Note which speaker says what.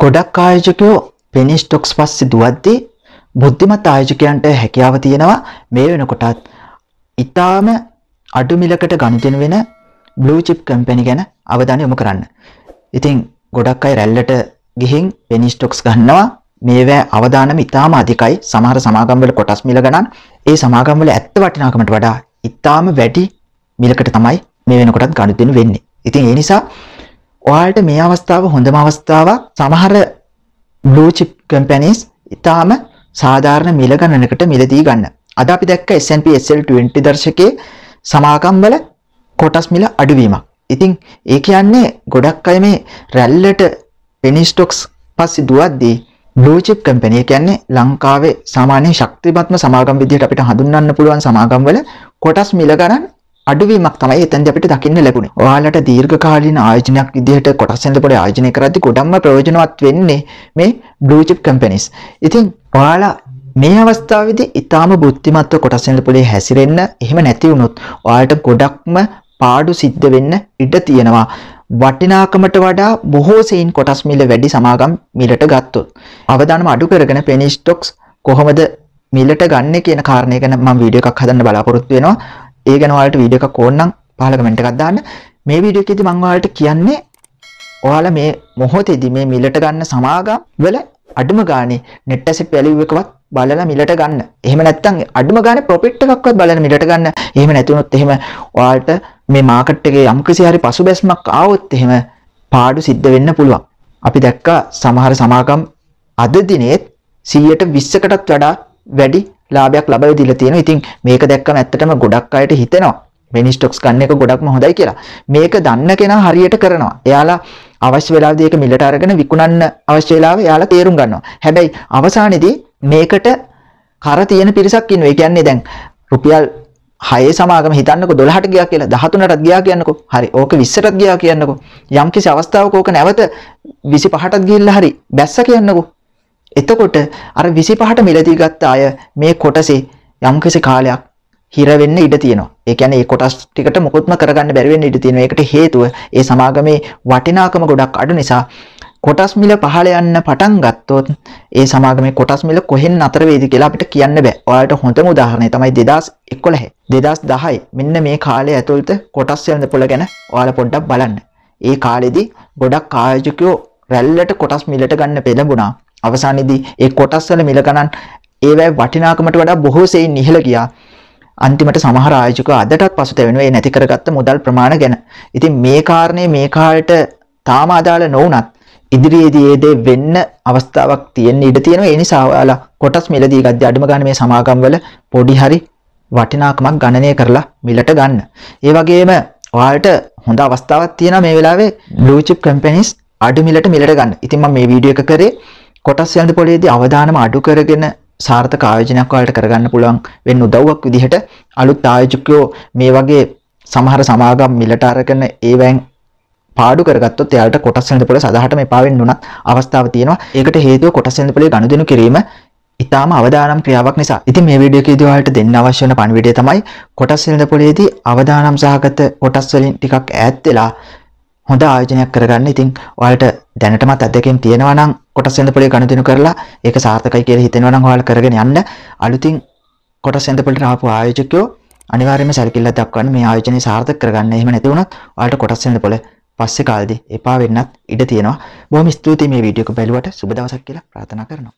Speaker 1: ගොඩක් ආයෝජකයෝ පෙනි ස්ටොක්ස් පස්සේ දුවද්දී බුද්ධිමත් ආයෝජකයන්ට හැකියාව තියෙනවා මේ වෙනකොටත් ඉතාම අඩු මිලකට ගනුදෙනු වෙන බ්ලූ චිප් කම්පැනි ගැන අවධානය යොමු කරන්න. ඉතින් ගොඩක් අය රැල්ලට ගිහින් පෙනි ස්ටොක්ස් ගන්නවා. මේවැ අවදානම ඉතාම අධිකයි. සමහර සමාගම්වල කොටස් මිල ගණන් ඒ සමාගම්වල ඇත්ත වටිනාකමට වඩා ඉතාම වැඩි මිලකට තමයි මේ වෙනකොටත් ගනුදෙනු වෙන්නේ. ඉතින් ඒ නිසා ඔයාලට මේ අවස්ථාව හොඳම අවස්ථාවක් සමහර blue chip companies ඉතාම සාධාරණ මිල ගණනකට මිලදී ගන්න. අද අපි දැක්ක S&P SL20 දර්ශකයේ සමාගම් වල කොටස් මිල අඩුවීමක්. ඉතින් ඒ කියන්නේ ගොඩක් අය මේ රැල්ලට penny stocks පස්සේ දුවද්දී blue chip company කියන්නේ ලංකාවේ සාමාන්‍ය ශක්තිමත්ම සමාගම් විදිහට අපිට හඳුන්වන්න පුළුවන් සමාගම් වල කොටස් මිල ගණන් අඩුවීමක් තමයි එතැන්ද අපිට දකින්න ලැබුණේ. ඔයාලට දීර්ඝකාලීන ආයෝජනයක් විදිහට කොටස් වෙනකොට ආයෝජනය කරද්දී ගොඩක්ම ප්‍රයෝජනවත් වෙන්නේ මේ blue chip companies. ඉතින් ඔයාලා මේ අවස්ථාවේදී ඊටාම බුද්ධිමත්ව කොටස් වෙනකොට හැසිරෙන්න එහෙම නැති වුණොත් ඔයාලට ගොඩක්ම පාඩු සිද්ධ වෙන්න ඉඩ තියෙනවා. වටිනාකමට වඩා බොහෝ සෙයින් කොටස් මිල වැඩි සමාගම් මිලට ගත්තොත්. අවදානම අඩු කරගෙන පෙනි ස්ටොක්ස් කොහොමද මිලට ගන්න කියන කාරණය ගැන මම වීඩියෝ එකක් හදන්න බලාපොරොත්තු වෙනවා. ඒ ගැන ඔයාලට වීඩියෝ එකක් ඕන නම් පහල කමෙන්ට් එකක් දාන්න මේ වීඩියෝ එකේදී මම ඔයාලට කියන්නේ ඔයාලා මේ මොහොතේදී මේ මිලට ගන්න සමාගම් වල අඩුම ගානේ net asset value එකවත් බලලා මිලට ගන්න. එහෙම නැත්නම් අඩුම ගානේ profit එකක්වත් බලලා මිලට ගන්න. එහෙම නැති වුණොත් එහෙම ඔයාලට මේ market එකේ යම්කිසි හරි පසුබැස්මක් ආවොත් එහෙම පාඩු සිද්ධ වෙන්න පුළුවන්. අපි දැක්කා සමහර සමාගම් අද දිනේත් 100ට 20කටත් වඩා වැඩි ලාභයක් ලබා දීලා තියෙනවා. ඉතින් මේක දැක්කම ඇත්තටම ගොඩක් අයට හිතෙනවා මිනි ස්ටොක්ස් ගන්න එක ගොඩක්ම හොඳයි කියලා. මේක දන්න කෙනා හරියට කරනවා. එයාලා අවශ්‍ය වෙලාවදී ඒක මිලට අරගෙන විකුණන්න අවශ්‍ය වෙලාව එයාලා තේරුම් ගන්නවා. හැබැයි අවසානයේදී මේකට කර තියෙන පිරිසක් ඉන්නවා. ඒ කියන්නේ දැන් රුපියල් 6 සමාගම හිතන්නකො 12ට ගියා කියලා 13ටත් ගියා කියන්නකො. හරි. ඕක 20ටත් ගියා කියන්නකො. යම්කිසි අවස්ථාවක ඕක නැවත 25ටත් ගිහිල්ලා හරි බැස්ස කියන්නකො. එතකොට අර 25ට මිලදී ගත්ත අය මේ කොටසේ යම්කිසි කාලයක් හිර වෙන්න ඉඩ තියෙනවා. ඒ කියන්නේ මේ කොටස් ටිකට මොකොත්ම කරගන්න බැරි වෙන්න ඉඩ තියෙනවා. ඒකට හේතුව ඒ සමාගමේ වටිනාකම ගොඩක් අඩු නිසා කොටස් මිල පහළ යන්න පටන් ගත්තොත් ඒ සමාගමේ කොටස් මිල කොහෙන් අතර වේද කියලා අපිට කියන්න බෑ. ඔයාලට හොඳම උදාහරණය තමයි 2011 2010 මෙන්න මේ කාලය ඇතුළත කොටස් වෙළඳ පොළ ගැන ඔයාලා පොඩ්ඩක් බලන්න. ඒ කාලෙදි ගොඩක් ආයෝජකයෝ රැල්ලට කොටස් මිලට ගන්න පෙළඹුණා. අවසානයේදී ඒ කොටස් වල මිල ගණන් ඒවැ වටිනාකමට වඩා බොහෝ සෙයින් ඉහළ ගියා. අන්තිමට සමහර ආයෝජක අදටත් පසුතැවෙනවා මේ නැති කරගත්ත මුදල් ප්‍රමාණය ගැන. ඉතින් මේ කාරණේ මේ කාලයට තාම අදාළ නොවුනත් ඉදිරියේදී ඒ දේ වෙන්න අවස්ථාවක් තියෙන්න ඉඩ තියෙනවා. ඒ නිසා ඔයාලා කොටස් මිලදී ගද්දී අඩුම ගන්න මේ සමාගම්වල පොඩි හරි වටිනාකමක් ගණනය කරලා මිලට ගන්න. ඒ වගේම ඔයාලට හොඳ අවස්ථාවක් තියෙනවා මේ වෙලාවේ blue chip companies අඩු මිලට මිලට ගන්න. ඉතින් මම මේ වීඩියෝ එක කරේ කොටස් යන්ද පොලේදී අවධානම අඩු කරගෙන සාර්ථක ආයෝජනයක් ඔයාලට කරගන්න පුළුවන් වෙන්න උදව්වක් විදිහට අලුත් ආයෝජකයෝ මේ වගේ සමහර සමාගම් මිලට අරගෙන ඒවෙන් පාඩු කරගත්තොත් එයාලට කොටස් වෙනද පොළ සදාහටම එපා වෙන්න උනත් අවස්ථාව තියෙනවා. ඒකට හේතුව කොටස් වෙනද පොළේ ගනුදෙනු කිරීම ඉතාම අවදානම් ක්‍රියාවක් නිසා. ඉතින් මේ වීඩියෝ එකේදී ඔයාලට දෙන්න අවශ්‍ය වෙන පණිවිඩය තමයි කොටස් වෙනද පොළේදී අවදානම් සහගත කොටස් වලින් ටිකක් ඈත් වෙලා හොඳ ආයෝජනයක් කරගන්න. ඉතින් ඔයාලට දැනටමත් අත්දැකීම් තියෙනවා නම් කොටස් ඇඳපොලේ ගනුදෙනු කරලා ඒක සාර්ථකයි කියලා හිතෙනවා නම් ඔයාලා කරගෙන යන්න අලුතින් කොටස් ඇඳපොලට ආපු ආයෝජකයෝ අනිවාර්යයෙන්ම සැලකිල්ලක් දක්වන්න මේ ආයෝජනය සාර්ථක කරගන්න. එහෙම නැති වුණත් ඔයාලට කොටස් ඇඳපොල පස්සේ කාලෙදී එපා වෙන්නත් ඉඩ තියෙනවා. බොහොම ස්තුතියි මේ වීඩියෝ එක බැලුවට සුබ දවසක් කියලා ප්‍රාර්ථනා කරනවා.